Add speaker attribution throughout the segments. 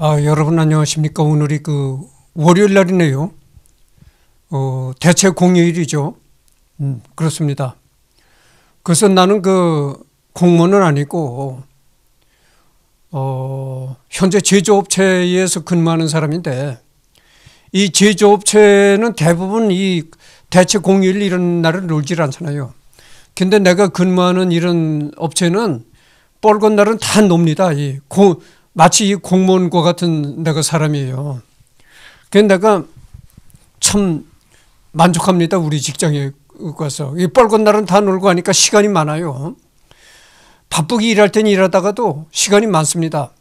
Speaker 1: 아, 여러분 안녕하십니까. 오늘이 그 월요일 날이네요. 어, 대체 공휴일이죠. 음, 그렇습니다. 그래서 나는 그 공무원은 아니고, 어, 현재 제조업체에서 근무하는 사람인데, 이 제조업체는 대부분 이 대체 공휴일 이런 날을 놀질 않잖아요. 근데 내가 근무하는 이런 업체는 뻘건 날은 다 놉니다. 이 고, 마치 이 공무원과 같은 내가 사람이에요. 그래서 내가 참 만족합니다. 우리 직장에 가서. 이 뻘건 날은 다 놀고 하니까 시간이 많아요. 바쁘게 일할 때 일하다가도 시간이 많습니다.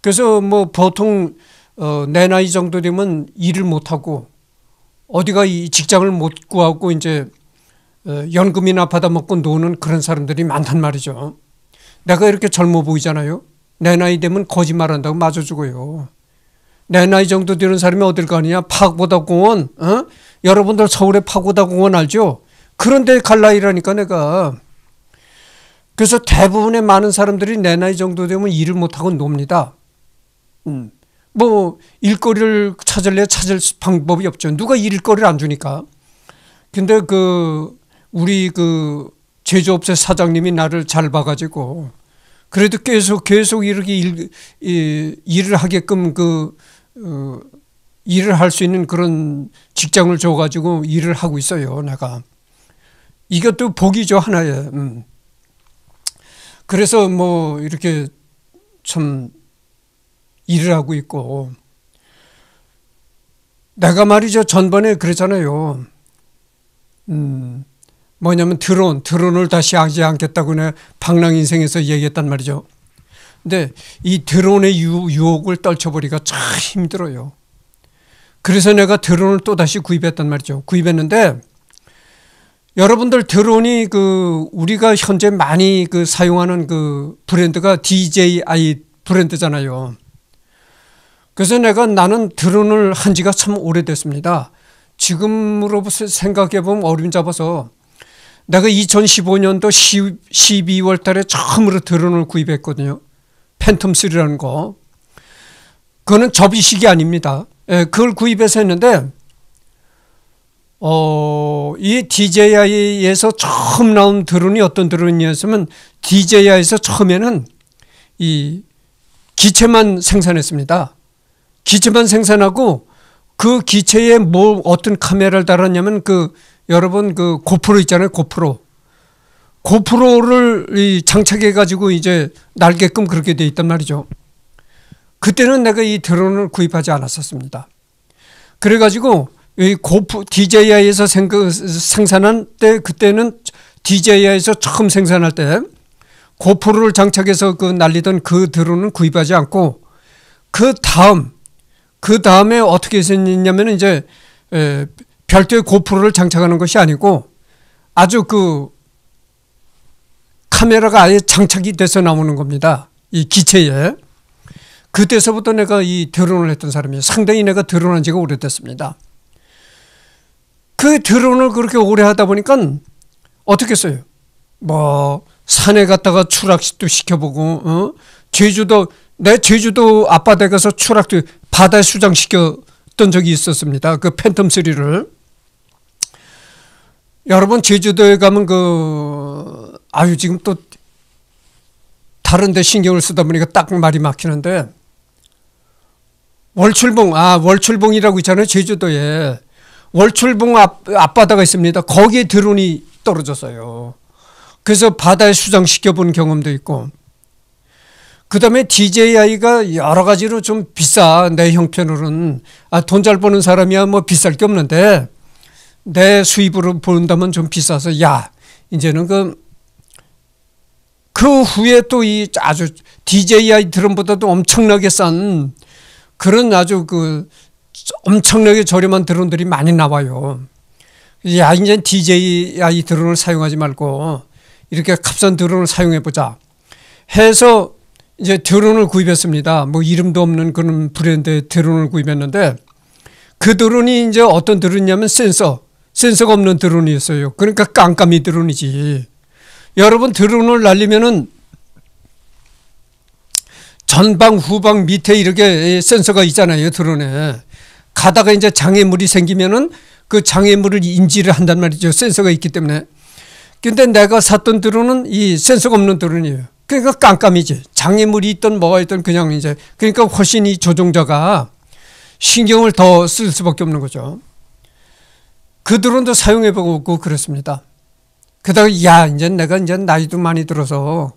Speaker 1: 그래서 뭐 보통 어, 내 나이 정도 되면 일을 못하고 어디가 이 직장을 못 구하고 이제 어, 연금이나 받아먹고 노는 그런 사람들이 많단 말이죠. 내가 이렇게 젊어 보이잖아요. 내 나이 되면 거짓말한다고 맞아 죽어요. 내 나이 정도 되는 사람이 어딜 가느냐? 파고다 공원. 어? 여러분들 서울의 파고다 공원 알죠? 그런데 갈라이라니까 내가. 그래서 대부분의 많은 사람들이 내 나이 정도 되면 일을 못하고 놉니다. 음. 뭐 일거리를 찾을래 찾을 방법이 없죠. 누가 일거리를 안 주니까. 근데 그 우리 그 제조업체 사장님이 나를 잘 봐가지고 그래도 계속 계속 이렇게 일, 일을 하게끔 그 어, 일을 할 수 있는 그런 직장을 줘가지고 일을 하고 있어요 내가 이것도 복이죠 하나의 음. 그래서 뭐 이렇게 참 일을 하고 있고 내가 말이죠 전번에 그랬잖아요 음, 뭐냐면 드론, 드론을 다시 하지 않겠다고 내 방랑 인생에서 얘기했단 말이죠. 근데 이 드론의 유혹을 떨쳐버리기가 참 힘들어요. 그래서 내가 드론을 또 다시 구입했단 말이죠. 구입했는데 여러분들 드론이 그 우리가 현재 많이 그 사용하는 그 브랜드가 DJI 브랜드잖아요. 그래서 내가 나는 드론을 한 지가 참 오래됐습니다. 지금으로 생각해 보면 어림 잡아서 내가 2015년도 12월 달에 처음으로 드론을 구입했거든요. 팬텀3라는 거. 그거는 접이식이 아닙니다. 예, 그걸 구입해서 했는데, 어, 이 DJI에서 처음 나온 드론이 어떤 드론이었으면 DJI에서 처음에는 이 기체만 생산했습니다. 기체만 생산하고 그 기체에 뭐 어떤 카메라를 달았냐면 그 여러분 그 고프로 있잖아요. 고프로. 고프로를 이 장착해 가지고 이제 날게끔 그렇게 돼 있단 말이죠. 그때는 내가 이 드론을 구입하지 않았었습니다. 그래 가지고 이 고프 DJI에서 생, 생산한 때 그때는 DJI에서 처음 생산할 때 고프로를 장착해서 그 날리던 그 드론은 구입하지 않고 그 다음 그 다음에 어떻게 했었냐면 이제 에, 별도의 고프로를 장착하는 것이 아니고 아주 그 카메라가 아예 장착이 돼서 나오는 겁니다. 이 기체에. 그때서부터 내가 이 드론을 했던 사람이 에요 상당히 내가 드론한 지가 오래됐습니다. 그 드론을 그렇게 오래 하다 보니까 어떻게 써요? 뭐 산에 갔다가 추락도 시켜보고 어? 제주도 내 제주도 앞바다에 가서 추락도 바다에 수장시켰던 적이 있었습니다. 그 팬텀 3를. 여러분 제주도에 가면 그 아유 지금 또 다른 데 신경을 쓰다 보니까 딱 말이 막히는데 월출봉 아 월출봉이라고 있잖아요 제주도에 월출봉 앞, 앞바다가 있습니다 거기에 드론이 떨어졌어요 그래서 바다에 수장시켜 본 경험도 있고 그 다음에 DJI가 여러 가지로 좀 비싸 내 형편으로는 아, 돈 잘 버는 사람이야 뭐 비쌀 게 없는데 내 수입으로 본다면 좀 비싸서 야 이제는 그, 그 후에 또 이 아주 DJI 드론보다도 엄청나게 싼 그런 아주 그 엄청나게 저렴한 드론들이 많이 나와요. 야 이제 DJI 드론을 사용하지 말고 이렇게 값싼 드론을 사용해 보자 해서 이제 드론을 구입했습니다. 뭐 이름도 없는 그런 브랜드의 드론을 구입했는데 그 드론이 이제 어떤 드론이냐면 센서 센서가 없는 드론이 있어요. 그러니까 깜깜이 드론이지. 여러분 드론을 날리면은 전방 후방 밑에 이렇게 센서가 있잖아요 드론에 가다가 이제 장애물이 생기면은 그 장애물을 인지를 한단 말이죠 센서가 있기 때문에 근데 내가 샀던 드론은 이 센서가 없는 드론이에요 그러니까 깜깜이지 장애물이 있던 뭐가 있던 그냥 이제 그러니까 훨씬 이 조종자가 신경을 더 쓸 수밖에 없는 거죠 그 드론도 사용해보고 그랬습니다. 그다가 야 이제 내가 이제 나이도 많이 들어서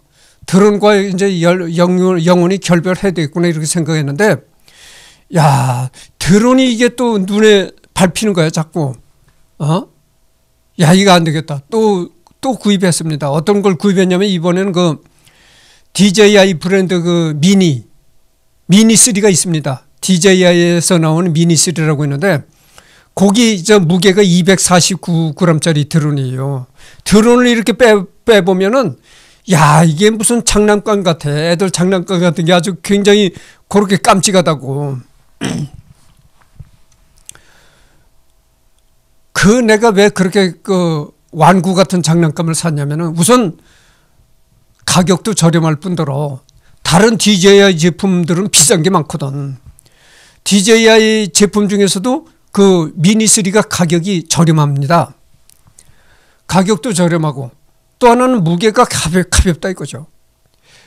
Speaker 1: 드론과 이제 영혼, 영혼이 결별해야 되구나 이렇게 생각했는데 야 드론이 이게 또 눈에 밟히는 거야 자꾸 어? 야 이거 안 되겠다 또또 또 구입했습니다 어떤 걸 구입했냐면 이번에는 그 DJI 브랜드 그 미니 미니 3가 있습니다 DJI에서 나오는 미니 3라고 있는데 고기 저 무게가 249g짜리 드론이에요. 드론을 이렇게 빼, 빼보면은 야 이게 무슨 장난감 같아. 애들 장난감 같은 게 아주 굉장히 그렇게 깜찍하다고. 그 내가 왜 그렇게 그 완구 같은 장난감을 샀냐면은 우선 가격도 저렴할 뿐더러 다른 DJI 제품들은 비싼 게 많거든. DJI 제품 중에서도 그 미니3가 가격이 저렴합니다. 가격도 저렴하고 또 하나는 무게가 가볍, 가볍다 이거죠.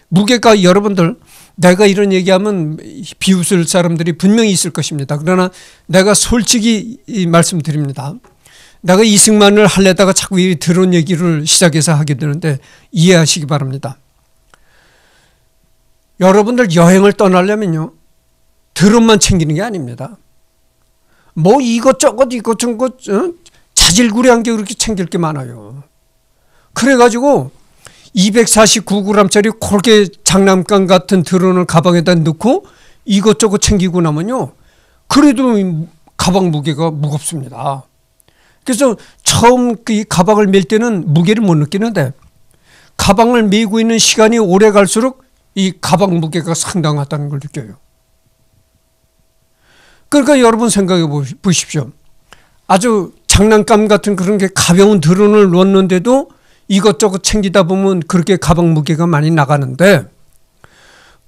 Speaker 1: 무게가 여러분들 내가 이런 얘기하면 비웃을 사람들이 분명히 있을 것입니다. 그러나 내가 솔직히 말씀드립니다. 내가 이승만을 할래다가 자꾸 이 드론 얘기를 시작해서 하게 되는데 이해하시기 바랍니다. 여러분들 여행을 떠나려면요. 드론만 챙기는 게 아닙니다. 뭐 이것저것 이것저것 어? 자질구레한 게 그렇게 챙길 게 많아요. 그래가지고 249g짜리 그렇게 장난감 같은 드론을 가방에다 넣고 이것저것 챙기고 나면요. 그래도 가방 무게가 무겁습니다. 그래서 처음 그 가방을 밀 때는 무게를 못 느끼는데 가방을 메고 있는 시간이 오래 갈수록 이 가방 무게가 상당하다는 걸 느껴요. 그러니까 여러분 생각해 보십시오. 아주 장난감 같은 그런 게 가벼운 드론을 놓는데도 이것저것 챙기다 보면 그렇게 가방 무게가 많이 나가는데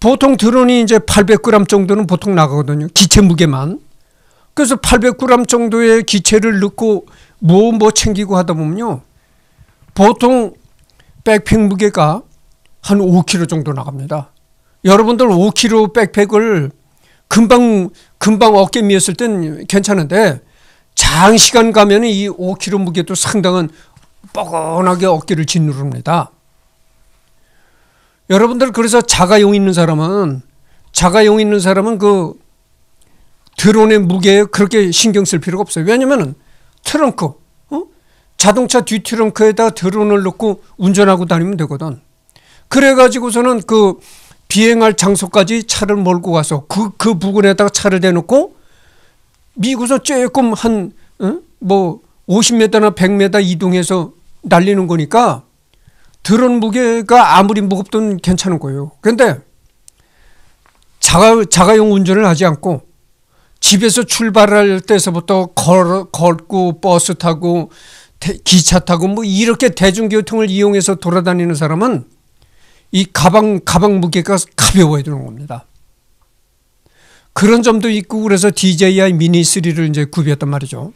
Speaker 1: 보통 드론이 이제 800g 정도는 보통 나가거든요. 기체 무게만. 그래서 800g 정도의 기체를 넣고 뭐뭐 뭐 챙기고 하다 보면요. 보통 백팩 무게가 한 5kg 정도 나갑니다. 여러분들 5kg 백팩을 금방 금방 어깨 미었을 땐 괜찮은데 장시간 가면 이 5kg 무게도 상당한 뻐근하게 어깨를 짓누릅니다. 여러분들 그래서 자가용 있는 사람은 자가용 있는 사람은 그 드론의 무게에 그렇게 신경 쓸 필요가 없어요. 왜냐면은 트렁크, 어? 자동차 뒤 트렁크에다 드론을 넣고 운전하고 다니면 되거든. 그래가지고서는 그 비행할 장소까지 차를 몰고 가서 그, 그 부근에다가 차를 대놓고 미국에서 조금 한, 응? 어? 뭐, 50m나 100m 이동해서 날리는 거니까 드론 무게가 아무리 무겁든 괜찮은 거예요. 근데 자가, 자가용 운전을 하지 않고 집에서 출발할 때서부터 걸, 걷고 버스 타고 대, 기차 타고 뭐 이렇게 대중교통을 이용해서 돌아다니는 사람은 이 가방 가방 무게가 가벼워지는 겁니다. 그런 점도 있고 그래서 DJI 미니 3를 이제 구비했단 말이죠.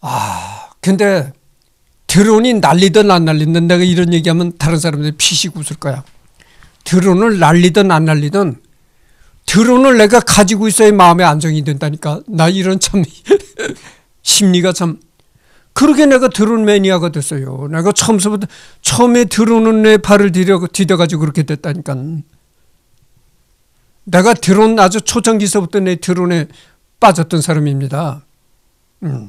Speaker 1: 아, 근데 드론이 날리든 안 날리든 내가 이런 얘기하면 다른 사람들이 피식 웃을 거야. 드론을 날리든 안 날리든 드론을 내가 가지고 있어야 마음의 안정이 된다니까. 나 이런 참 심리가 참 그렇게 내가 드론 매니아가 됐어요. 내가 처음서부터 처음에 드론은 내 발을 디뎌 디뎌가지고 그렇게 됐다니까. 내가 드론 아주 초창기서부터 내 드론에 빠졌던 사람입니다. 음.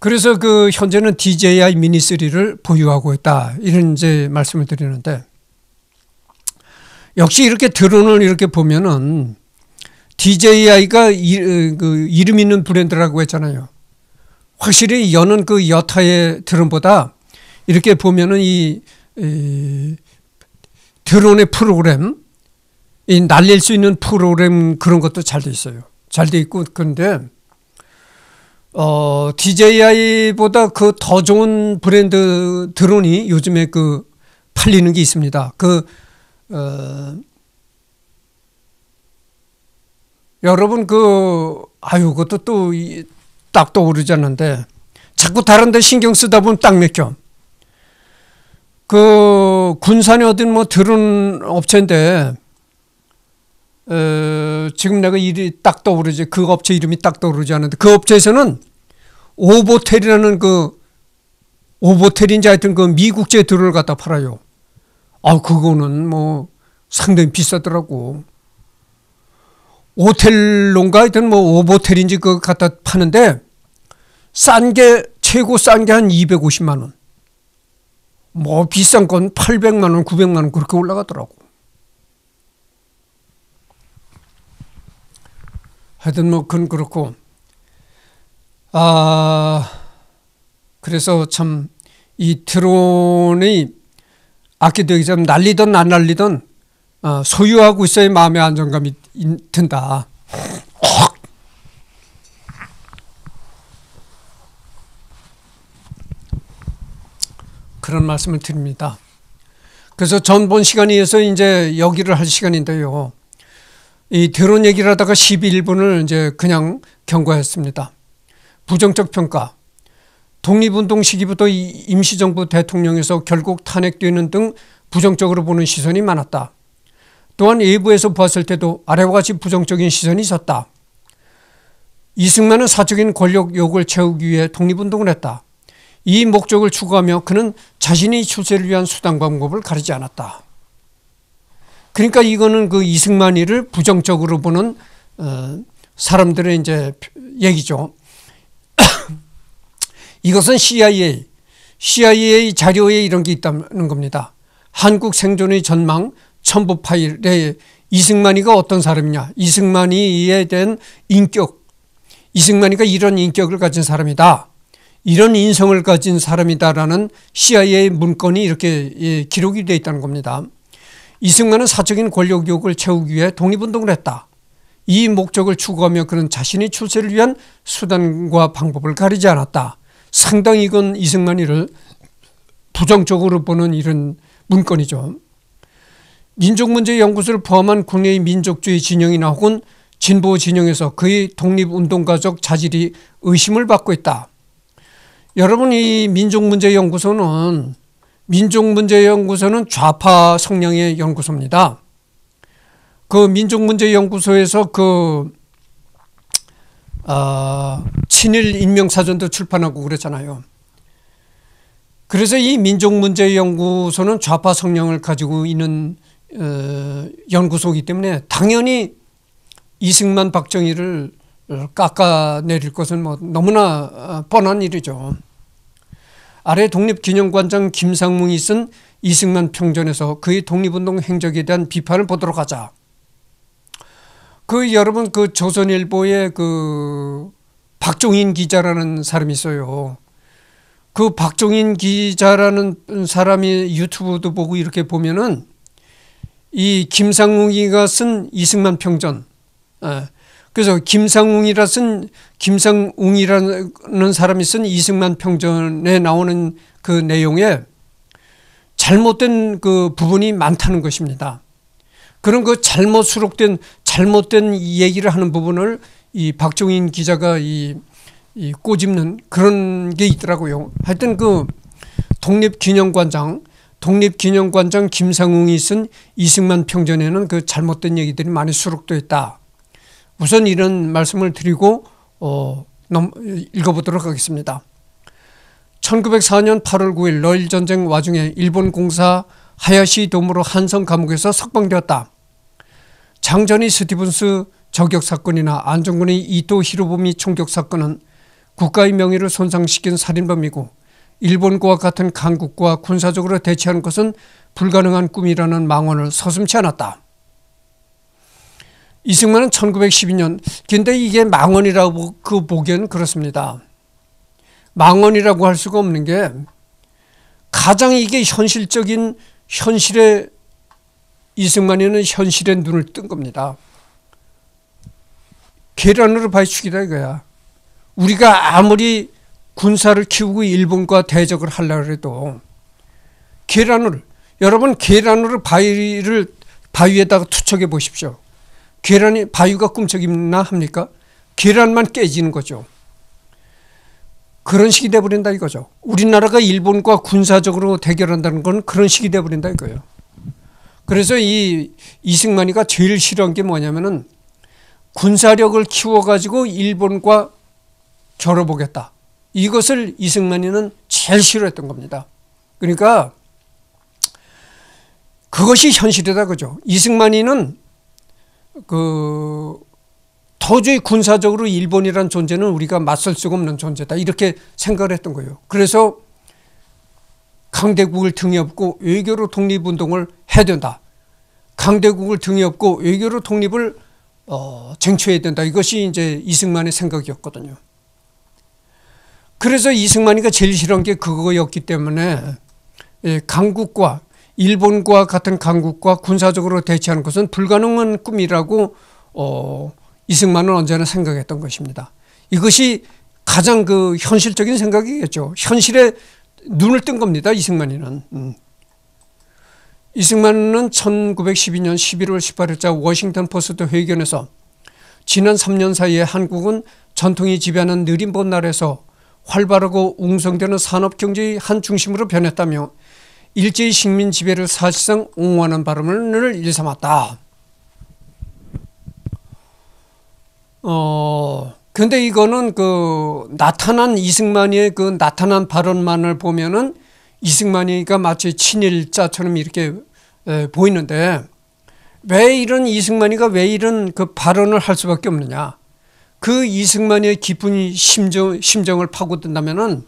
Speaker 1: 그래서 그 현재는 DJI 미니 3를 보유하고 있다. 이런 이제 말씀을 드리는데 역시 이렇게 드론을 이렇게 보면은 DJI가 이, 그 이름 있는 브랜드라고 했잖아요. 확실히 여는 그 여타의 드론보다 이렇게 보면은 이, 이 드론의 프로그램, 이 날릴 수 있는 프로그램 그런 것도 잘 돼 있어요. 잘 돼 있고 근데 어, DJI보다 그 더 좋은 브랜드 드론이 요즘에 그 팔리는 게 있습니다. 그, 어, 여러분 그, 아유, 그것도 또, 이, 딱 떠오르잖는데 자꾸 다른 데 신경 쓰다 보면 딱 맥혀. 그 군산에 어딘 뭐 들은 업체인데 어, 지금 내가 일이 딱 떠오르지 그 업체 이름이 딱 떠오르지 않는데 그 업체에서는 오보텔이라는 그 오보텔인지 하여튼 그 미국제 들을 갖다 팔아요. 아 그거는 뭐 상당히 비싸더라고. 오텔론가 하여튼 뭐 오보텔인지 그거 갖다 파는데 싼 게 최고 싼 게 한 250만 원. 뭐 비싼 건 800만 원, 900만 원 그렇게 올라가더라고. 하여튼 뭐 그건 그렇고 아 그래서 참이 드론이 악기도 참 날리든 안 날리든 어, 소유하고 있어야 마음의 안정감이 든다. 그런 말씀을 드립니다. 그래서 전 본 시간에서 이제 여기를 할 시간인데요. 이 드론 얘기를 하다가 11분을 이제 그냥 경과했습니다. 부정적 평가. 독립운동 시기부터 임시정부 대통령에서 결국 탄핵되는 등 부정적으로 보는 시선이 많았다. 또한 외부에서 보았을 때도 아래와 같이 부정적인 시선이 있었다. 이승만은 사적인 권력 욕을 채우기 위해 독립운동을 했다. 이 목적을 추구하며 그는 자신의 출세를 위한 수단 방법을 가리지 않았다. 그러니까 이거는 그 이승만이를 부정적으로 보는 어, 사람들의 이제 얘기죠. 이것은 CIA, CIA 자료에 이런 게 있다는 겁니다. 한국 생존의 전망, 천부 파일에 이승만이가 어떤 사람이냐 이승만이에 대한 인격 이승만이가 이런 인격을 가진 사람이다 이런 인성을 가진 사람이다라는 CIA 문건이 이렇게 예, 기록이 되어 있다는 겁니다. 이승만은 사적인 권력욕을 채우기 위해 독립운동을 했다. 이 목적을 추구하며 그는 자신의 출세를 위한 수단과 방법을 가리지 않았다. 상당히 이건 이승만이를 부정적으로 보는 이런 문건이죠. 민족문제연구소를 포함한 국내의 민족주의 진영이나 혹은 진보 진영에서 그의 독립운동가적 자질이 의심을 받고 있다. 여러분 이 민족문제연구소는 민족문제연구소는 좌파 성향의 연구소입니다. 그 민족문제연구소에서 그 어, 친일 인명사전도 출판하고 그랬잖아요. 그래서 이 민족문제연구소는 좌파 성향을 가지고 있는 어, 연구소이기 때문에 당연히 이승만 박정희를 깎아내릴 것은 뭐 너무나 어, 뻔한 일이죠. 아래 독립기념관장 김상뭉이 쓴 이승만 평전에서 그의 독립운동 행적에 대한 비판을 보도록 하자. 그 여러분 그 조선일보에 그 박종인 기자라는 사람이 있어요. 그 박종인 기자라는 사람이 유튜브도 보고 이렇게 보면은 이 김상웅이가 쓴 이승만 평전 아, 그래서 김상웅이라 쓴 김상웅이라는 사람이 쓴 이승만 평전에 나오는 그 내용에 잘못된 그 부분이 많다는 것입니다. 그런 그 잘못 수록된 잘못된 얘기를 하는 부분을 이 박종인 기자가 이, 이 꼬집는 그런 게 있더라고요. 하여튼 그 독립기념관장 독립기념관장 김상웅이 쓴 이승만 평전에는 그 잘못된 얘기들이 많이 수록되어 있다. 우선 이런 말씀을 드리고 어, 넘, 읽어보도록 하겠습니다. 1904년 8월 9일 러일 전쟁 와중에 일본 공사 하야시 도무로 한성 감옥에서 석방되었다. 장전이 스티븐스 저격 사건이나 안정군의 이토 히로부미 총격 사건은 국가의 명예를 손상시킨 살인범이고 일본과 같은 강국과 군사적으로 대치하는 것은 불가능한 꿈이라는 망언을 서슴치 않았다. 이승만은 1912년, 근데 이게 망언이라고 그 보기엔 그렇습니다. 망언이라고 할 수가 없는 게 가장 이게 현실적인 현실의 이승만이는 현실의 눈을 뜬 겁니다. 계란으로 바치기다 이거야. 우리가 아무리 군사를 키우고 일본과 대적을 하려고 해도 계란을 여러분 계란으로 바위를 바위에다가 투척해 보십시오. 계란이 바위가 꿈쩍이나 합니까? 계란만 깨지는 거죠. 그런 식이 돼버린다 이거죠. 우리나라가 일본과 군사적으로 대결한다는 건 그런 식이 돼버린다 이거예요. 그래서 이 이승만이가 제일 싫어한 게 뭐냐면은 군사력을 키워가지고 일본과 겨뤄보겠다. 이것을 이승만이는 제일 싫어했던 겁니다. 그러니까 그것이 현실이다 그죠. 이승만이는 그 도저히 군사적으로 일본이란 존재는 우리가 맞설 수가 없는 존재다 이렇게 생각을 했던 거예요. 그래서 강대국을 등에 업고 외교로 독립운동을 해야 된다. 강대국을 등에 업고 외교로 독립을 어, 쟁취해야 된다. 이것이 이제 이승만의 생각이었거든요. 그래서 이승만이가 제일 싫어한게 그거였기 때문에 예, 강국과 일본과 같은 강국과 군사적으로 대치하는 것은 불가능한 꿈이라고 어, 이승만은 언제나 생각했던 것입니다. 이것이 가장 그 현실적인 생각이겠죠. 현실에 눈을 뜬 겁니다. 이승만이는. 음. 이승만은 1912년 11월 18일자 워싱턴 포스트 회견에서 지난 3년 사이에 한국은 전통이 지배하는 느림본 나라에서 활발하고 웅성되는 산업경제의 한 중심으로 변했다며 일제의 식민 지배를 사실상 옹호하는 발언을 일삼았다. 어, 근데 이거는 그 나타난 이승만이의 그 나타난 발언만을 보면은 이승만이가 마치 친일자처럼 이렇게 에, 보이는데 왜 이런 이승만이가 왜 이런 그 발언을 할 수밖에 없느냐. 그 이승만의 깊은 심정, 심정을 파고든다면은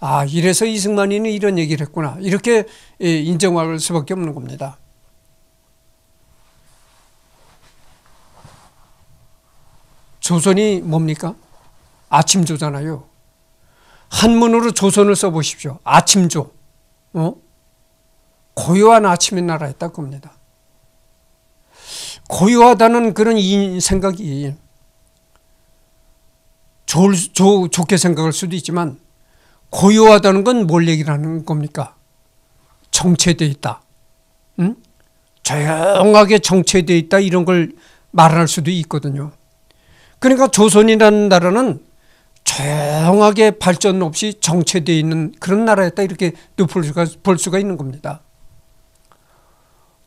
Speaker 1: 아, 이래서 이승만이는 이런 얘기를 했구나. 이렇게 예, 인정할 수밖에 없는 겁니다. 조선이 뭡니까? 아침조잖아요. 한문으로 조선을 써보십시오. 아침조. 어? 고요한 아침의 나라였다 그 겁니다. 고요하다는 그런 생각이 좋 좋, 좋게 생각할 수도 있지만 고요하다는 건 뭘 얘기하는 겁니까? 정체되어 있다. 응? 조용하게 정체되어 있다 이런 걸 말할 수도 있거든요. 그러니까 조선이라는 나라는 조용하게 발전 없이 정체되어 있는 그런 나라였다 이렇게 볼 수가, 볼 수가 있는 겁니다.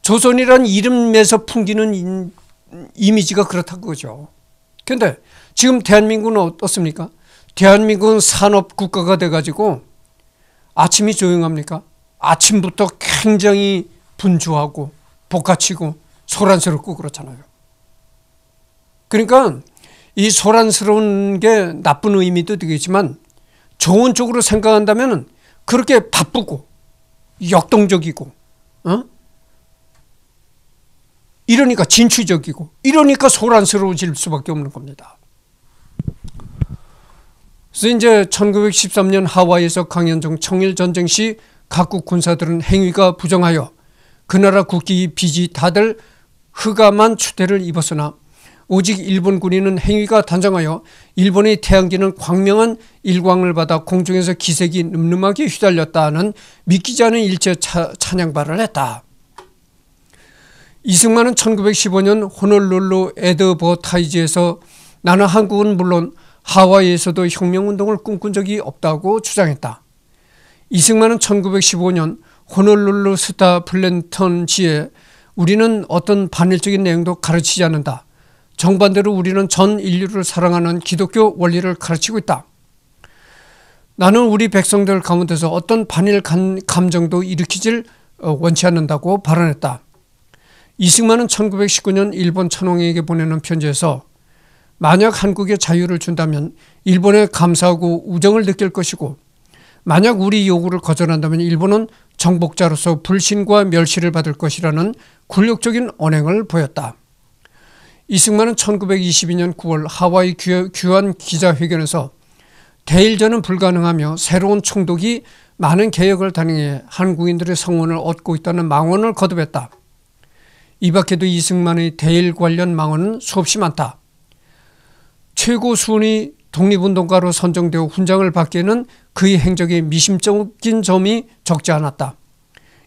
Speaker 1: 조선이란 이름에서 풍기는 이미지가 그렇다는 거죠. 그런데 지금 대한민국은 어떻습니까? 대한민국은 산업 국가가 돼가지고 아침이 조용합니까? 아침부터 굉장히 분주하고 복같이고 소란스럽고 그렇잖아요. 그러니까 이 소란스러운 게 나쁜 의미도 되겠지만 좋은 쪽으로 생각한다면 그렇게 바쁘고 역동적이고 어? 이러니까 진취적이고 이러니까 소란스러워질 수밖에 없는 겁니다. 그래서 이제 1913년 하와이에서 강연종 청일 전쟁 시 각국 군사들은 행위가 부정하여 그 나라 국기 의 빚이 다들 흑암한 추대를 입었으나 오직 일본 군인은 행위가 단정하여 일본의 태양기는 광명한 일광을 받아 공중에서 기색이 늠름하게 휘달렸다는 믿기지 않은 일제 차, 찬양발을 했다. 이승만은 1915년 호놀룰루 에드버타이즈에서 나는 한국은 물론 하와이에서도 혁명운동을 꿈꾼 적이 없다고 주장했다. 이승만은 1915년 호놀룰루 스타 플랜턴지에 우리는 어떤 반일적인 내용도 가르치지 않는다. 정반대로 우리는 전 인류를 사랑하는 기독교 원리를 가르치고 있다. 나는 우리 백성들 가운데서 어떤 반일 감정도 일으키질 어, 원치 않는다고 발언했다. 이승만은 1919년 일본 천황에게 보내는 편지에서 만약 한국에 자유를 준다면 일본에 감사하고 우정을 느낄 것이고 만약 우리 요구를 거절한다면 일본은 정복자로서 불신과 멸시를 받을 것이라는 굴욕적인 언행을 보였다. 이승만은 1922년 9월 하와이 규환 기자회견에서 대일전은 불가능하며 새로운 총독이 많은 개혁을 단행해 한국인들의 성원을 얻고 있다는 망언을 거듭했다. 이 밖에도 이승만의 대일 관련 망언은 수없이 많다. 최고 순위 독립운동가로 선정되어 훈장을 받기에는 그의 행적의 미심쩍인 점이 적지 않았다.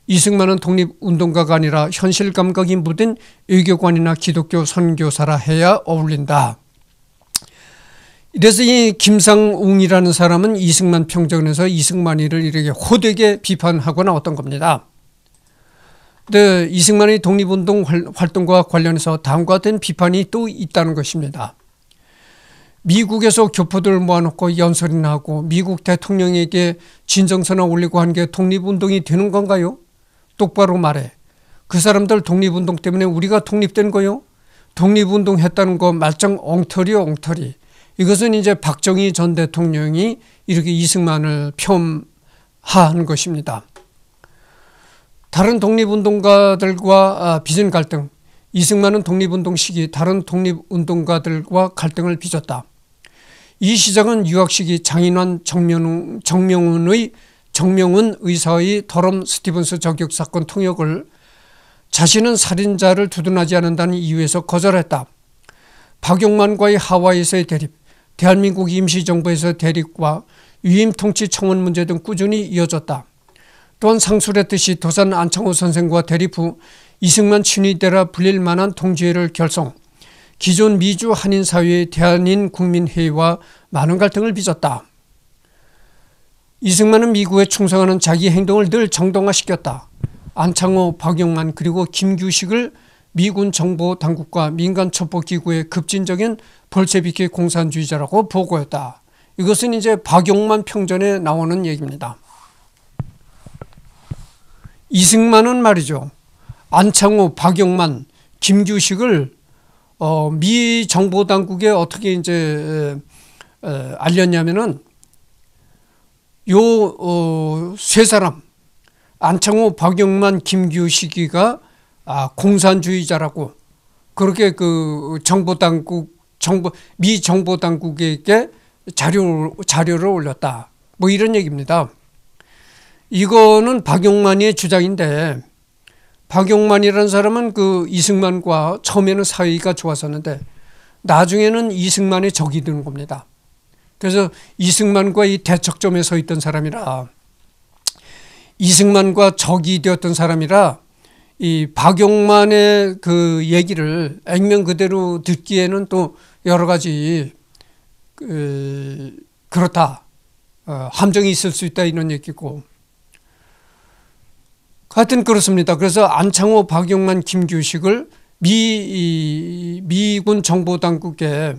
Speaker 1: 이승만은 독립운동가가 아니라 현실 감각이 묻은 외교관이나 기독교 선교사라 해야 어울린다. 이래서 이 김상웅이라는 사람은 이승만 평정에서 이승만이를 이렇게 호되게 비판하고 나왔던 겁니다. 근 네, 이승만의 독립운동 활동과 관련해서 다음과 같은 비판이 또 있다는 것입니다. 미국에서 교포들 모아놓고 연설이나 하고 미국 대통령에게 진정서나 올리고 한 게 독립운동이 되는 건가요? 똑바로 말해. 그 사람들 독립운동 때문에 우리가 독립된 거요? 독립운동 했다는 거 말짱 엉터리요 엉터리. 이것은 이제 박정희 전 대통령이 이렇게 이승만을 폄하한 것입니다. 다른 독립운동가들과 아, 빚은 갈등. 이승만은 독립운동 시기 다른 독립운동가들과 갈등을 빚었다. 이 시작은 유학식이 장인환 정명훈, 정명훈의 정명훈 의사의 더럼 스티븐스 저격 사건 통역을 자신은 살인자를 두둔하지 않는다는 이유에서 거절했다. 박용만과의 하와이에서의 대립, 대한민국 임시정부에서 의 대립과 위임통치 청원 문제 등 꾸준히 이어졌다. 또한 상술했듯이 도산 안창호 선생과 대립 후 이승만 친위대라 불릴 만한 통지회를 결성, 기존 미주 한인 사회의 대한인 국민회의와 많은 갈등을 빚었다. 이승만은 미국에 충성하는 자기 행동을 늘 정당화시켰다. 안창호, 박용만 그리고 김규식을 미군 정보 당국과 민간 첩보 기구의 급진적인 벌체비키 공산주의자라고 보고했다. 이것은 이제 박용만 평전에 나오는 얘기입니다. 이승만은 말이죠. 안창호, 박용만, 김규식을 어, 미 정보 당국에 어떻게 이제 에, 알렸냐면은 요세 어, 사람 안창호, 박영만, 김규식이가 아, 공산주의자라고 그렇게 그 정보 당국 정보 미 정보 당국에게 자료 자료를 올렸다. 뭐 이런 얘기입니다. 이거는 박영만의 주장인데 박용만이라는 사람은 그 이승만과 처음에는 사이가 좋았었는데 나중에는 이승만의 적이 되는 겁니다. 그래서 이승만과 이 대척점에 서 있던 사람이라 이승만과 적이 되었던 사람이라 이 박용만의 그 얘기를 액면 그대로 듣기에는 또 여러 가지 그 그렇다 어, 함정이 있을 수 있다 이런 얘기고 하여튼 그렇습니다. 그래서 안창호, 박용만, 김규식을 미, 미군 정보당국에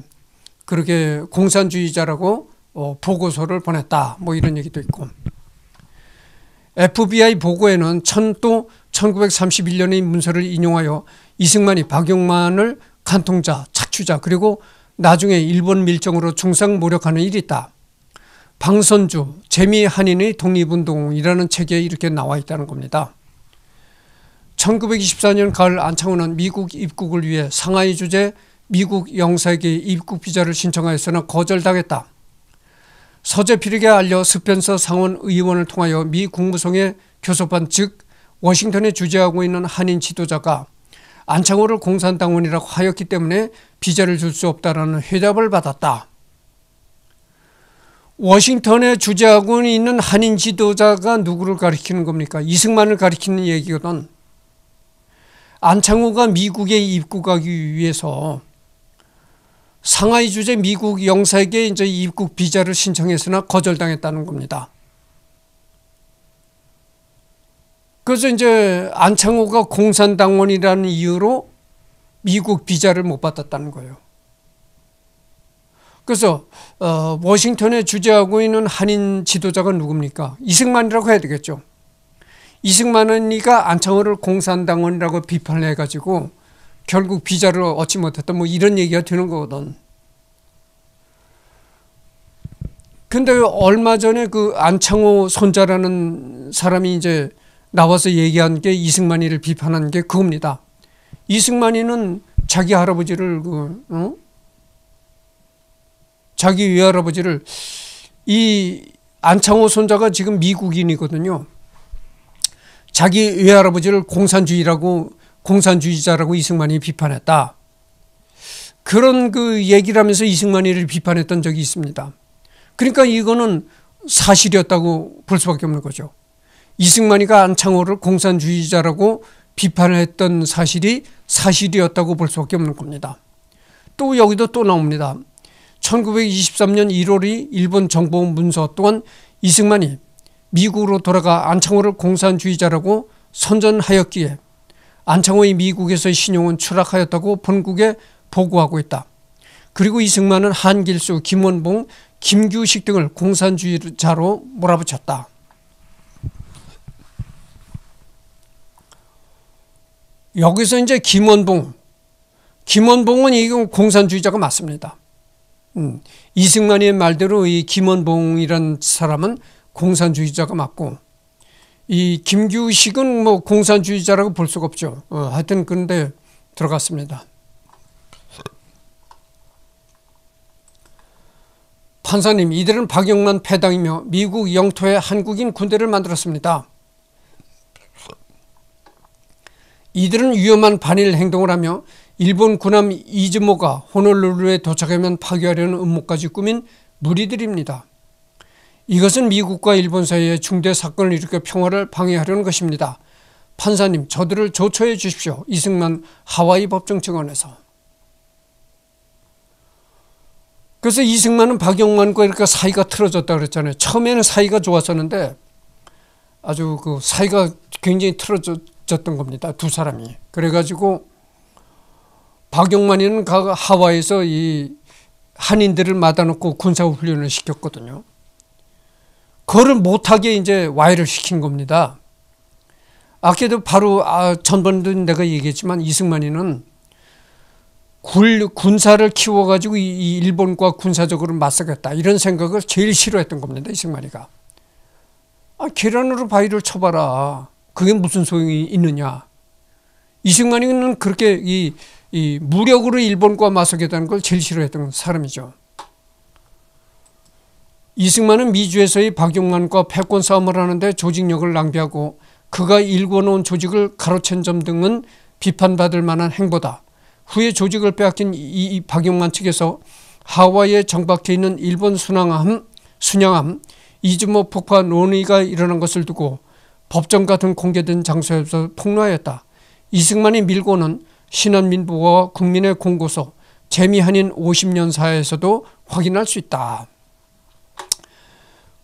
Speaker 1: 그렇게 공산주의자라고 어, 보고서를 보냈다. 뭐 이런 얘기도 있고. FBI 보고에는 천또 1931년의 문서를 인용하여 이승만이 박용만을 간통자, 착취자 그리고 나중에 일본 밀정으로 중상 모력하는 일이 있다. 방선주, 재미한인의 독립운동이라는 책에 이렇게 나와 있다는 겁니다. 1924년 가을 안창호는 미국 입국을 위해 상하이 주재 미국 영사에게 입국 비자를 신청하였으나 거절당했다. 서재필에게 알려 스펜서 상원 의원을 통하여 미 국무성의 교섭반 즉 워싱턴에 주재하고 있는 한인 지도자가 안창호를 공산당원이라고 하였기 때문에 비자를 줄 수 없다라는 회답을 받았다. 워싱턴에 주재하고 있는 한인 지도자가 누구를 가리키는 겁니까? 이승만을 가리키는 얘기거든. 안창호가 미국에 입국하기 위해서 상하이 주재 미국 영사에게 이제 입국 비자를 신청했으나 거절당했다는 겁니다. 그래서 이제 안창호가 공산당원이라는 이유로 미국 비자를 못 받았다는 거예요. 그래서 어, 워싱턴에 주재하고 있는 한인 지도자가 누굽니까? 이승만이라고 해야 되겠죠. 이승만은 이가 안창호를 공산당원이라고 비판 해가지고 결국 비자를 얻지 못했다 뭐 이런 얘기가 되는 거거든. 근데 얼마 전에 그 안창호 손자라는 사람이 이제 나와서 얘기한 게 이승만이를 비판한 게 그겁니다. 이승만이는 자기 할아버지를 그 어? 자기 외할아버지를 이 안창호 손자가 지금 미국인이거든요. 자기 외할아버지를 공산주의라고 공산주의자라고 이승만이 비판했다. 그런 그 얘기를 하면서 이승만이를 비판했던 적이 있습니다. 그러니까 이거는 사실이었다고 볼 수밖에 없는 거죠. 이승만이가 안창호를 공산주의자라고 비판 했던 사실이 사실이었다고 볼 수밖에 없는 겁니다. 또 여기도 또 나옵니다. 1923년 1월이 일본 정보 문서 또한 이승만이 미국으로 돌아가 안창호를 공산주의자라고 선전하였기에 안창호의 미국에서의 신용은 추락하였다고 본국에 보고하고 있다. 그리고 이승만은 한길수, 김원봉, 김규식 등을 공산주의자로 몰아붙였다. 여기서 이제 김원봉, 김원봉은 이건 공산주의자가 맞습니다. 음, 이승만의 말대로 이 김원봉이란 사람은 공산주의자가 맞고 이 김규식은 뭐 공산주의자라고 볼 수가 없죠. 어, 하여튼 그런데 들어갔습니다. 판사님 이들은 박영만 패당이며 미국 영토에 한국인 군대를 만들었습니다. 이들은 위험한 반일 행동을 하며 일본 군함 이즈모가 호놀룰루에 도착하면 파괴하려는 음모까지 꾸민 무리들입니다. 이것은 미국과 일본 사이의 중대 사건을 일으켜 평화를 방해하려는 것입니다. 판사님 저들을 조처해 주십시오. 이승만 하와이 법정청원에서. 그래서 이승만은 박영만과 이렇게 사이가 틀어졌다 그랬잖아요. 처음에는 사이가 좋았었는데 아주 그 사이가 굉장히 틀어졌던 겁니다. 두 사람이. 그래가지고 박영만이는 하와이에서 이 한인들을 맞아놓고 군사훈련을 시켰거든요. 그거를 못하게 이제 와해를 시킨 겁니다. 아까도 바로 아, 전번도 내가 얘기했지만 이승만이는 군, 군사를 키워가지고 이, 이 일본과 군사적으로 맞서겠다 이런 생각을 제일 싫어했던 겁니다 이승만이가 아, 계란으로 바위를 쳐봐라 그게 무슨 소용이 있느냐 이승만이는 그렇게 이, 이 무력으로 일본과 맞서겠다는 걸 제일 싫어했던 사람이죠 이승만은 미주에서의 박용만과 패권 싸움을 하는데 조직력을 낭비하고 그가 일궈놓은 조직을 가로챈 점 등은 비판받을 만한 행보다. 후에 조직을 빼앗긴 이 박용만 측에서 하와이에 정박해 있는 일본 순항함, 순양함 이즈모 폭파 논의가 일어난 것을 두고 법정 같은 공개된 장소에서 폭로하였다. 이승만이 밀고는 신한민보와 국민의 공고서 재미한인 50년사에서도 확인할 수 있다.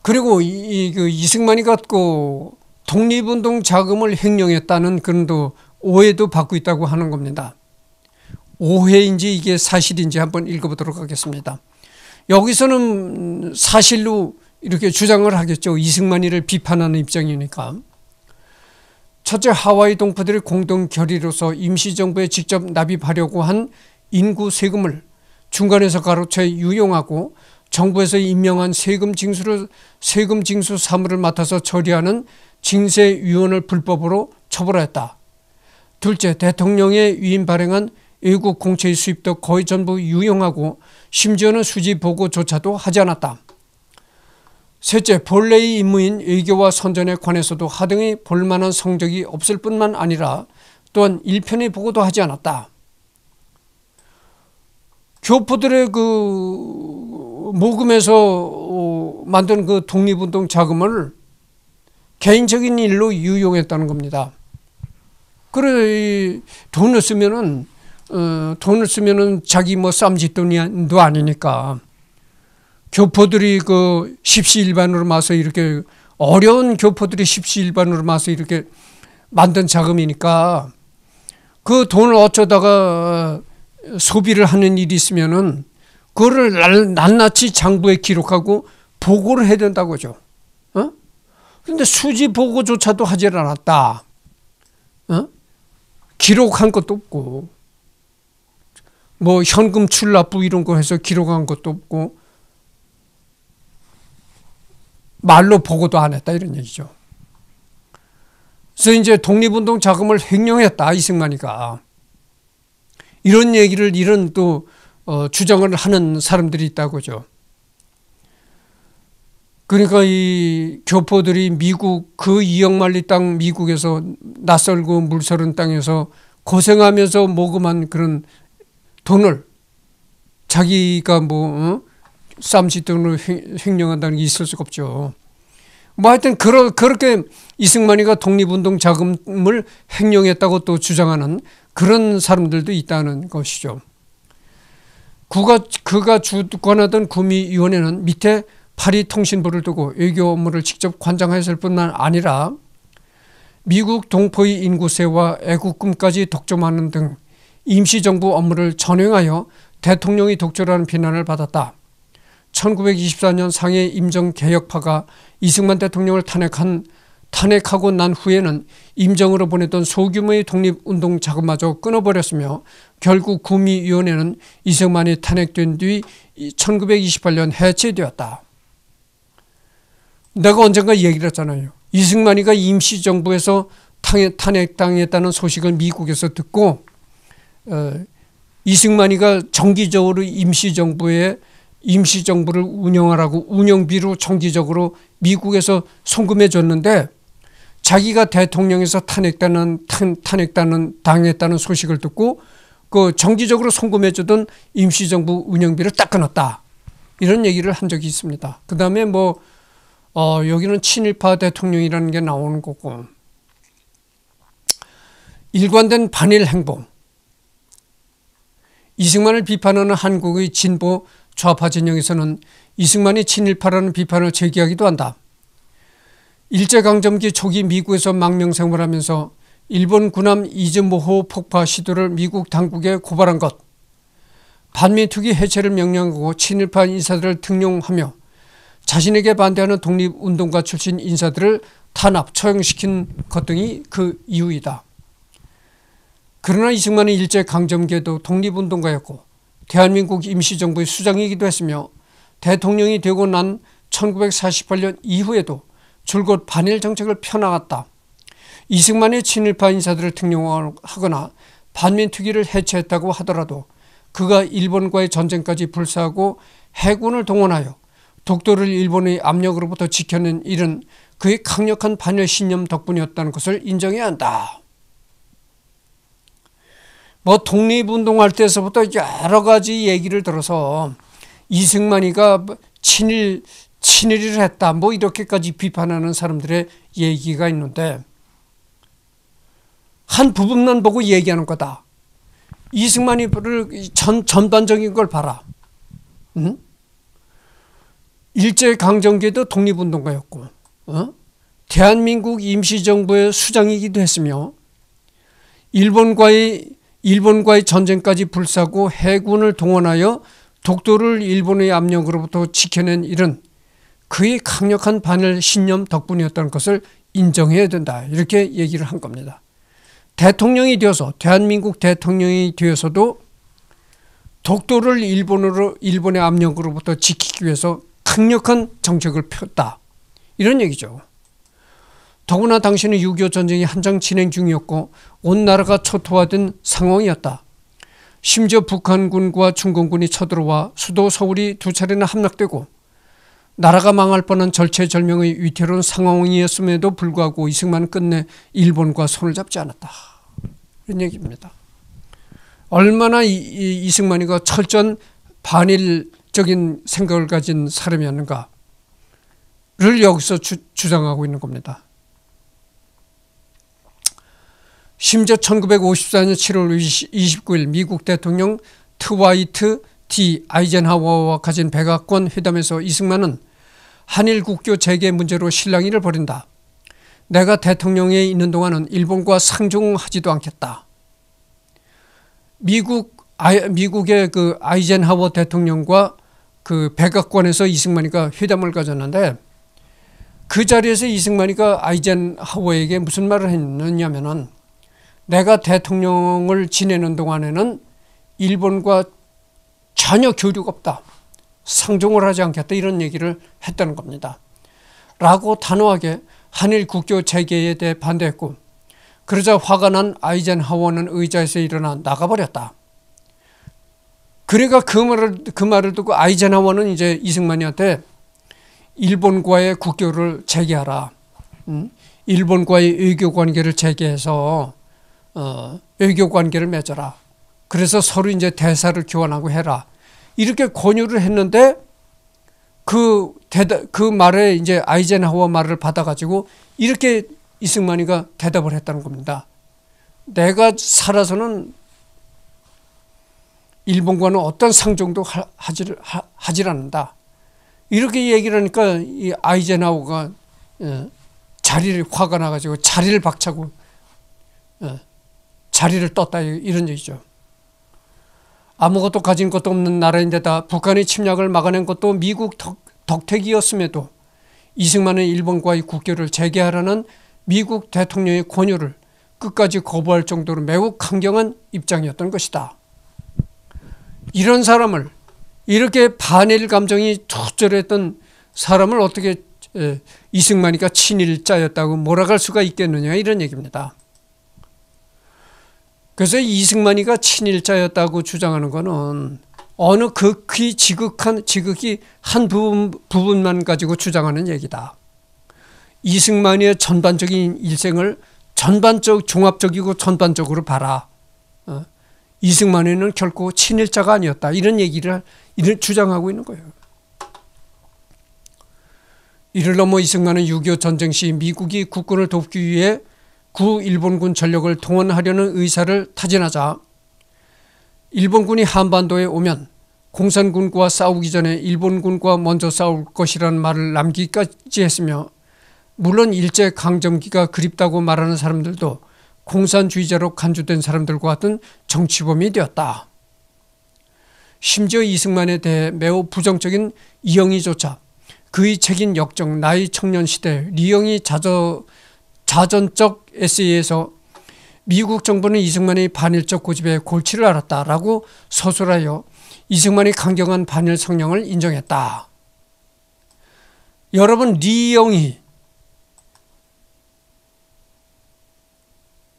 Speaker 1: 그리고 이, 그 이승만이 갖고 독립운동 자금을 횡령했다는 그런도 오해도 받고 있다고 하는 겁니다. 오해인지 이게 사실인지 한번 읽어보도록 하겠습니다. 여기서는 사실로 이렇게 주장을 하겠죠. 이승만이를 비판하는 입장이니까. 첫째 하와이 동포들이 공동 결의로서 임시정부에 직접 납입하려고 한 인구 세금을 중간에서 가로채 유용하고 정부에서 임명한 세금 징수를 세금 징수 사무를 맡아서 처리하는 징세위원을 불법으로 처벌하였다 둘째, 대통령의 위임 발행한 외국 공채의 수입도 거의 전부 유용하고 심지어는 수지 보고조차도 하지 않았다. 셋째, 본래의 임무인 외교와 선전에 관해서도 하등의 볼만한 성적이 없을 뿐만 아니라 또한 일편의 보고도 하지 않았다. 교포들의 그 모금에서 어, 만든 그 독립운동 자금을 개인적인 일로 유용했다는 겁니다. 그래 돈을 쓰면은 어, 돈을 쓰면은 자기 뭐 쌈짓돈도 아니니까 교포들이 그 십시일반으로 마서 이렇게 어려운 교포들이 십시일반으로 마서 이렇게 만든 자금이니까 그 돈을 어쩌다가 소비를 하는 일이 있으면은 그거를 낱낱이 장부에 기록하고 보고를 해야 된다고죠. 어? 근데 수지 보고조차도 하질 않았다. 어? 기록한 것도 없고, 뭐 현금 출납부 이런 거 해서 기록한 것도 없고, 말로 보고도 안 했다 이런 얘기죠. 그래서 이제 독립운동 자금을 횡령했다 이승만이가. 이런 얘기를 이런 또 어, 주장을 하는 사람들이 있다고죠. 그러니까 이 교포들이 미국 그 이영만리 땅 미국에서 낯설고 물서른 땅에서 고생하면서 모금한 그런 돈을 자기가 뭐 어? 쌈시 돈으로 횡령한다는 게 있을 수가 없죠. 뭐 하여튼 그러, 그렇게 이승만이가 독립운동 자금을 횡령했다고 또 주장하는 그런 사람들도 있다는 것이죠. 그가, 그가 주관하던 구미위원회는 밑에 파리 통신부를 두고 외교 업무를 직접 관장하였을 뿐만 아니라 미국 동포의 인구세와 애국금까지 독점하는 등 임시정부 업무를 전횡하여 대통령이 독재라는 비난을 받았다. 1924년 상해 임정개혁파가 이승만 대통령을 탄핵한 탄핵하고 난 후에는 임정으로 보냈던 소규모의 독립운동 자금마저 끊어버렸으며 결국 구미위원회는 이승만이 탄핵된 뒤 1928년 해체되었다. 내가 언젠가 얘기를 했잖아요. 이승만이가 임시정부에서 탄핵당했다는 소식을 미국에서 듣고 어, 이승만이가 정기적으로 임시정부에 임시정부를 운영하라고 운영비로 정기적으로 미국에서 송금해 줬는데 자기가 대통령에서 탄핵되는 탄핵당은 당했다는 소식을 듣고 그 정기적으로 송금해주던 임시정부 운영비를 딱 끊었다 이런 얘기를 한 적이 있습니다. 그 다음에 뭐 어, 여기는 친일파 대통령이라는 게 나오는 거고 일관된 반일 행보 이승만을 비판하는 한국의 진보 좌파 진영에서는 이승만이 친일파라는 비판을 제기하기도 한다. 일제강점기 초기 미국에서 망명생활하면서 일본 군함 이즈모호 폭파 시도를 미국 당국에 고발한 것, 반민특위 해체를 명령하고 친일파 인사들을 등용하며 자신에게 반대하는 독립운동가 출신 인사들을 탄압, 처형시킨 것 등이 그 이유이다. 그러나 이승만은 일제강점기에도 독립운동가였고 대한민국 임시정부의 수장이기도 했으며 대통령이 되고 난 1948년 이후에도 줄곧 반일 정책을 펴나갔다. 이승만의 친일파 인사들을 등용하거나 반민특위를 해체했다고 하더라도 그가 일본과의 전쟁까지 불사하고 해군을 동원하여 독도를 일본의 압력으로부터 지켜낸 일은 그의 강력한 반열 신념 덕분이었다는 것을 인정해야 한다. 뭐 독립운동할 때서부터 여러 가지 얘기를 들어서 이승만이가 친일 친일을 했다 뭐 이렇게까지 비판하는 사람들의 얘기가 있는데 한 부분만 보고 얘기하는 거다. 이승만이 전 전반적인 걸 봐라. 응? 일제 강점기에도 독립운동가였고, 어? 대한민국 임시정부의 수장이기도 했으며, 일본과의 일본과의 전쟁까지 불사고 해군을 동원하여 독도를 일본의 압력으로부터 지켜낸 일은 그의 강력한 반일 신념 덕분이었다는 것을 인정해야 된다. 이렇게 얘기를 한 겁니다. 대통령이 되어서 대한민국 대통령이 되어서도 독도를 일본으로 일본의 압력으로부터 지키기 위해서 강력한 정책을 폈다. 이런 얘기죠. 더구나 당시는 6.25 전쟁이 한창 진행 중이었고 온 나라가 초토화된 상황이었다. 심지어 북한군과 중공군이 쳐들어와 수도 서울이 두 차례나 함락되고 나라가 망할 뻔한 절체절명의 위태로운 상황이었음에도 불구하고 이승만은 끝내 일본과 손을 잡지 않았다. 이런 얘기입니다. 얼마나 이, 이, 이승만이가 철저한 반일적인 생각을 가진 사람이었는가를 여기서 주, 주장하고 있는 겁니다. 심지어 1954년 7월 29일 미국 대통령 트와이트 디 아이젠하워와 가진 백악관 회담에서 이승만은 한일 국교 재개 문제로 실랑이를 벌인다. 내가 대통령에 있는 동안은 일본과 상종하지도 않겠다. 미국 미국의 그 아이젠하워 대통령과 그 백악관에서 이승만이가 회담을 가졌는데 그 자리에서 이승만이가 아이젠하워에게 무슨 말을 했느냐면은 내가 대통령을 지내는 동안에는 일본과 전혀 교류가 없다. 상종을 하지 않겠다 이런 얘기를 했다는 겁니다. 라고 단호하게 한일 국교 재개에 대해 반대했고 그러자 화가 난 아이젠하워는 의자에서 일어나 나가버렸다. 그래가 그 말을 그 말을 듣고 아이젠하워는 이제 이승만이한테 일본과의 국교를 재개하라. 음? 일본과의 외교 관계를 재개해서 어, 외교 관계를 맺어라. 그래서 서로 이제 대사를 교환하고 해라. 이렇게 권유를 했는데 그 대답, 그 말에 이제 아이젠하워 말을 받아가지고 이렇게 이승만이가 대답을 했다는 겁니다. 내가 살아서는 일본과는 어떤 상종도 하질, 하질 않는다. 이렇게 얘기를 하니까 이 아이젠하워가 어, 자리를 화가 나가지고 자리를 박차고 어, 자리를 떴다 이런 얘기죠. 아무것도 가진 것도 없는 나라인데다 북한의 침략을 막아낸 것도 미국 덕, 덕택이었음에도 이승만은 일본과의 국교를 재개하라는 미국 대통령의 권유를 끝까지 거부할 정도로 매우 강경한 입장이었던 것이다. 이런 사람을 이렇게 반일 감정이 투절했던 사람을 어떻게 이승만이가 친일자였다고 몰아갈 수가 있겠느냐 이런 얘기입니다. 그래서 이승만이가 친일자였다고 주장하는 거는 어느 극히 지극한 지극히 한 부분 부분만 가지고 주장하는 얘기다. 이승만의 전반적인 일생을 전반적 종합적이고 전반적으로 봐라. 어. 이승만에는 결코 친일자가 아니었다. 이런 얘기를 이런 주장하고 있는 거예요. 이를 넘어 이승만은 6.25 전쟁 시 미국이 국군을 돕기 위해 구 일본군 전력을 동원하려는 의사를 타진하자 일본군이 한반도에 오면 공산군과 싸우기 전에 일본군과 먼저 싸울 것이라는 말을 남기까지 했으며 물론 일제 강점기가 그립다고 말하는 사람들도 공산주의자로 간주된 사람들과 같은 정치범이 되었다. 심지어 이승만에 대해 매우 부정적인 이영희조차 그의 책인 역정 나의 청년 시대 리영희 자저 자전적 에세이에서 미국 정부는 이승만의 반일적 고집에 골치를 알았다라고 서술하여 이승만이 강경한 반일 성령을 인정했다. 여러분 리영희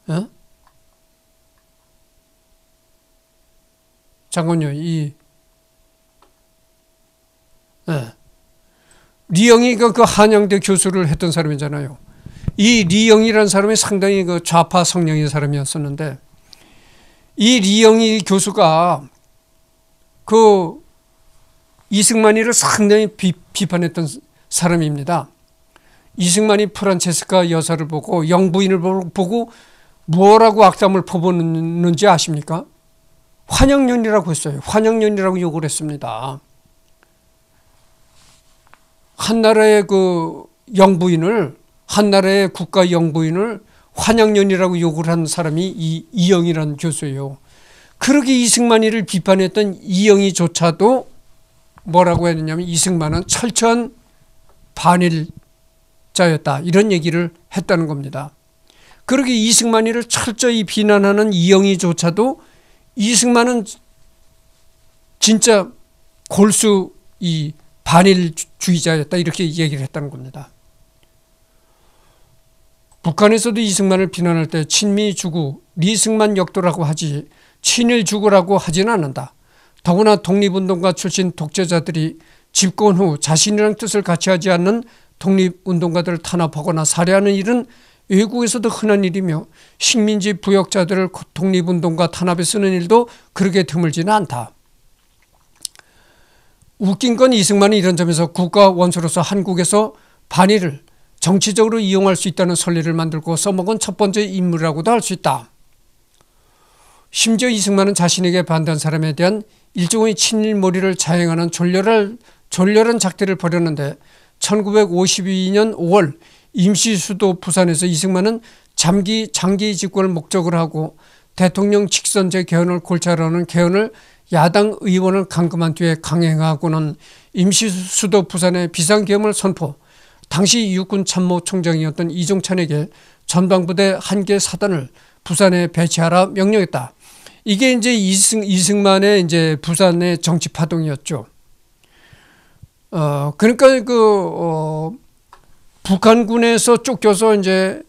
Speaker 1: 어? 잠깐요 이 어. 예. 리영이가 그 한양대 교수를 했던 사람이잖아요. 이 리영이라는 사람이 상당히 그 좌파 성령인 사람이었었는데 이 리영이 교수가 그 이승만이를 상당히 비, 판했던 사람입니다. 이승만이 프란체스카 여사를 보고 영부인을 보고 뭐라고 악담을 퍼붓는지 아십니까? 환영년이라고 했어요. 환영년이라고 욕을 했습니다. 한 나라의 그 영부인을 한 나라의 국가 연구인을 환양년이라고 욕을 한 사람이 이 이영이라는 교수예요. 그렇게 이승만이를 비판했던 이영이조차도 뭐라고 했느냐면 이승만은 철저한 반일자였다 이런 얘기를 했다는 겁니다. 그렇게 이승만이를 철저히 비난하는 이영이조차도 이승만은 진짜 골수 이 반일주의자였다 이렇게 얘기를 했다는 겁니다. 북한에서도 이승만을 비난할 때 친미 주구, 리승만 역도라고 하지 친일 주구라고 하지는 않는다. 더구나 독립운동가 출신 독재자들이 집권 후 자신이랑 뜻을 같이 하지 않는 독립운동가들을 탄압하거나 살해하는 일은 외국에서도 흔한 일이며 식민지 부역자들을 독립운동가 탄압에 쓰는 일도 그렇게 드물지는 않다. 웃긴 건 이승만이 이런 점에서 국가 원수로서 한국에서 반일을 정치적으로 이용할 수 있다는 설리를 만들고 써먹은 첫 번째 인물이라고도 할 수 있다. 심지어 이승만은 자신에게 반대한 사람에 대한 일종의 친일몰이를 자행하는 졸렬을, 졸렬한 작대를 벌였는데 1952년 5월 임시 수도 부산에서 이승만은 잠기 장기 집권을 목적으로 하고 대통령 직선제 개헌을 골자라는 개헌을 야당 의원을 강금한 뒤에 강행하고는 임시 수도 부산의 비상계엄을 선포 당시 육군 참모총장이었던 이종찬에게 전방부대 한 개 사단을 부산에 배치하라 명령했다. 이게 이제 이승, 이승만의 이제 부산의 정치 파동이었죠. 어, 그러니까 그, 어, 북한군에서 쫓겨서 이제,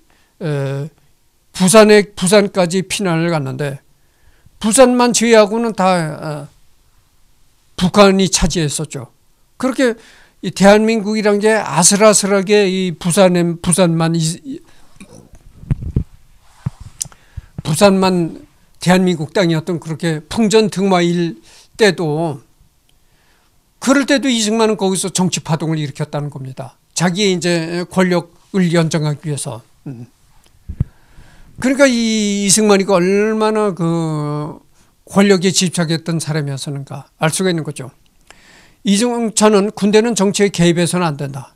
Speaker 1: 에, 부산에, 부산까지 피난을 갔는데, 부산만 제외하고는 다, 어, 북한이 차지했었죠. 그렇게 이 대한민국이란 게 아슬아슬하게 이 부산에 부산만 이, 부산만 대한민국 땅이었던 그렇게 풍전 등화일 때도 그럴 때도 이승만은 거기서 정치 파동을 일으켰다는 겁니다. 자기의 이제 권력을 연장하기 위해서. 음. 그러니까 이 이승만이 얼마나 그 권력에 집착했던 사람이었는가 알 수가 있는 거죠. 이종찬은 군대는 정치에 개입해서는 안 된다.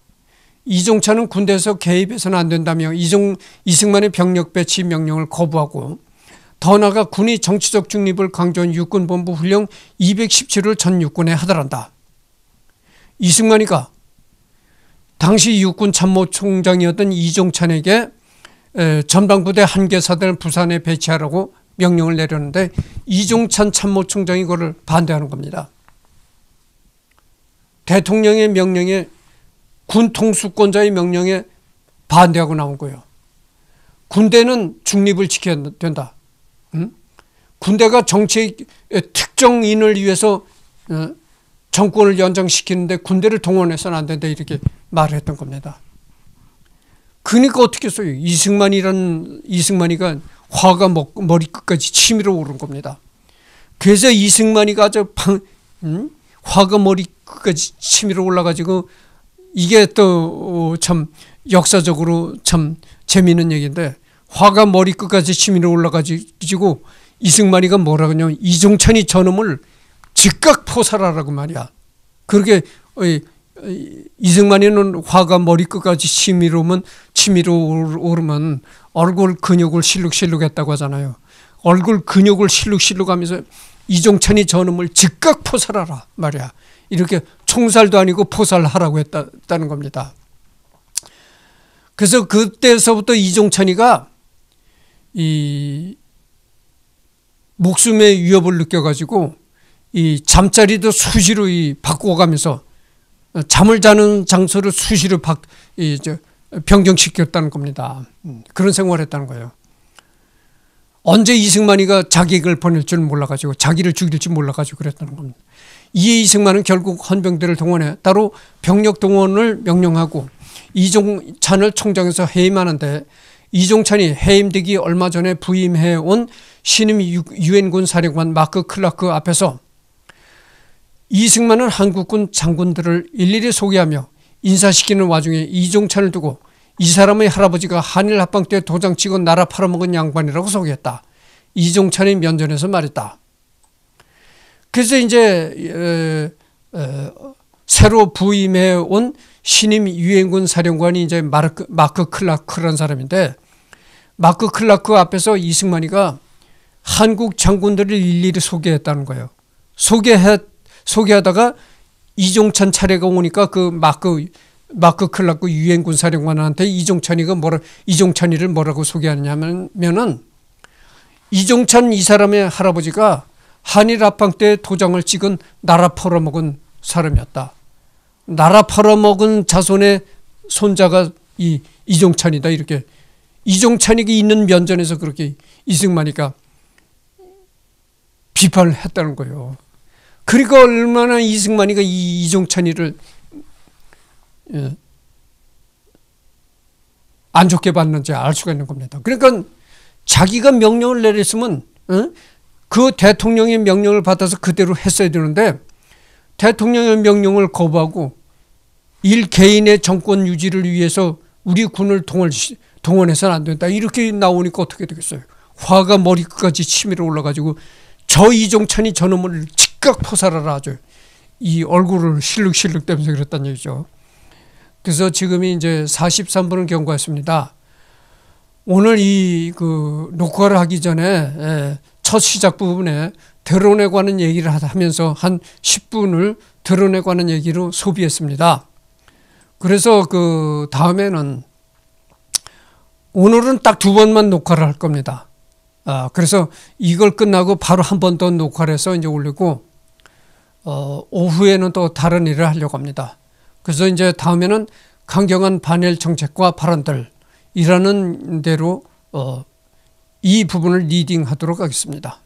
Speaker 1: 이종찬은 군대에서 개입해서는 안 된다며 이종, 이승만의 병력 배치 명령을 거부하고 더 나아가 군이 정치적 중립을 강조한 육군본부 훈령 217을 전 육군에 하더란다 이승만이가 당시 육군 참모총장이었던 이종찬에게 전방부대 한 개사들 부산에 배치하라고 명령을 내렸는데 이종찬 참모총장이 그걸 반대하는 겁니다. 대통령의 명령에 군 통수권자의 명령에 반대하고 나온 거예요. 군대는 중립을 지켜야 된다. 응? 군대가 정치의 특정인을 위해서 어, 정권을 연장시키는데 군대를 동원해서는 안 된다 이렇게 말을 했던 겁니다. 그러니까 어떻게 써요? 이승만이라 이승만이가 화가 머리끝까지 치밀어 오른 겁니다. 그래서 이승만이가 저 방, 응? 화가 머리 끝까지 치밀어 올라가지고 이게 또참 어, 역사적으로 참 재미있는 얘기인데 화가 머리 끝까지 치밀어 올라가지고 이승만이가 뭐라 그냐 러면이종천이 저놈을 즉각 포살하라고 말이야. 그렇게 어, 어, 이승만이는 화가 머리 끝까지 치밀어 오면 치밀어 오르면 얼굴 근육을 실룩실룩 했다고 하잖아요. 얼굴 근육을 실룩실룩 하면서 이종천이 저놈을 즉각 포살하라 말이야. 이렇게 총살도 아니고 포살하라고 했다는 겁니다. 그래서 그때서부터 이종찬이가 이 목숨의 위협을 느껴가지고 이 잠자리도 수시로 이 바꿔가면서 잠을 자는 장소를 수시로 바, 이저 변경시켰다는 겁니다. 음, 그런 생활을 했다는 거예요. 언제 이승만이가 자객을 보낼 줄 몰라가지고 자기를 죽일 줄 몰라가지고 그랬다는 겁니다. 이에 이승만은 결국 헌병대를 동원해 따로 병력 동원을 명령하고 이종찬을 총장에서 해임하는데 이종찬이 해임되기 얼마 전에 부임해온 신임 유엔군 사령관 마크 클라크 앞에서 이승만은 한국군 장군들을 일일이 소개하며 인사시키는 와중에 이종찬을 두고 이 사람의 할아버지가 한일 합방 때 도장 찍은 나라 팔아먹은 양반이라고 소개했다. 이종찬이 면전에서 말했다. 그래서 이제 에, 어, 에, 어, 새로 부임해 온 신임 유엔군 사령관이 이제 마르크, 마크 클라크라는 사람인데 마크 클라크 앞에서 이승만이가 한국 장군들을 일일이 소개했다는 거예요. 소개해 소개하다가 이종찬 차례가 오니까 그 마크 마크 클라크 유엔군 사령관한테 이종찬이가 뭐라 이종찬이를 뭐라고 소개하느냐면은 이종찬 이 사람의 할아버지가 한일 합방 때 도장을 찍은 나라 팔아먹은 사람이었다. 나라 팔아먹은 자손의 손자가 이 이종찬이다 이렇게 이종찬이 있는 면전에서 그렇게 이승만이가 비판을 했다는 거예요. 그리고 그러니까 얼마나 이승만이가 이 이종찬이를 예, 안 좋게 봤는지 알 수가 있는 겁니다. 그러니까 자기가 명령을 내렸으면 어? 그 대통령의 명령을 받아서 그대로 했어야 되는데 대통령의 명령을 거부하고 일 개인의 정권 유지를 위해서 우리 군을 동원, 동원해서는 안 된다. 이렇게 나오니까 어떻게 되겠어요? 화가 머리끝까지 치밀어 올라가지고 저 이종찬이 저놈을 즉각 포살하라 하죠. 이 얼굴을 실룩실룩 대면서 그랬단 얘기죠. 그래서 지금이 이제 43분을 경과했습니다. 오늘 이 그 녹화를 하기 전에 예, 첫 시작 부분에 드러내고 하는 얘기를 하면서 한 10분을 드러내고 하는 얘기로 소비했습니다. 그래서 그 다음에는 오늘은 딱 두 번만 녹화를 할 겁니다. 아, 그래서 이걸 끝나고 바로 한 번 더 녹화를 해서 이제 올리고, 어, 오후에는 또 다른 일을 하려고 합니다. 그래서 이제 다음에는 강경한 반일 정책과 발언들이라는 대로, 어, 이 부분을 리딩하도록 하겠습니다.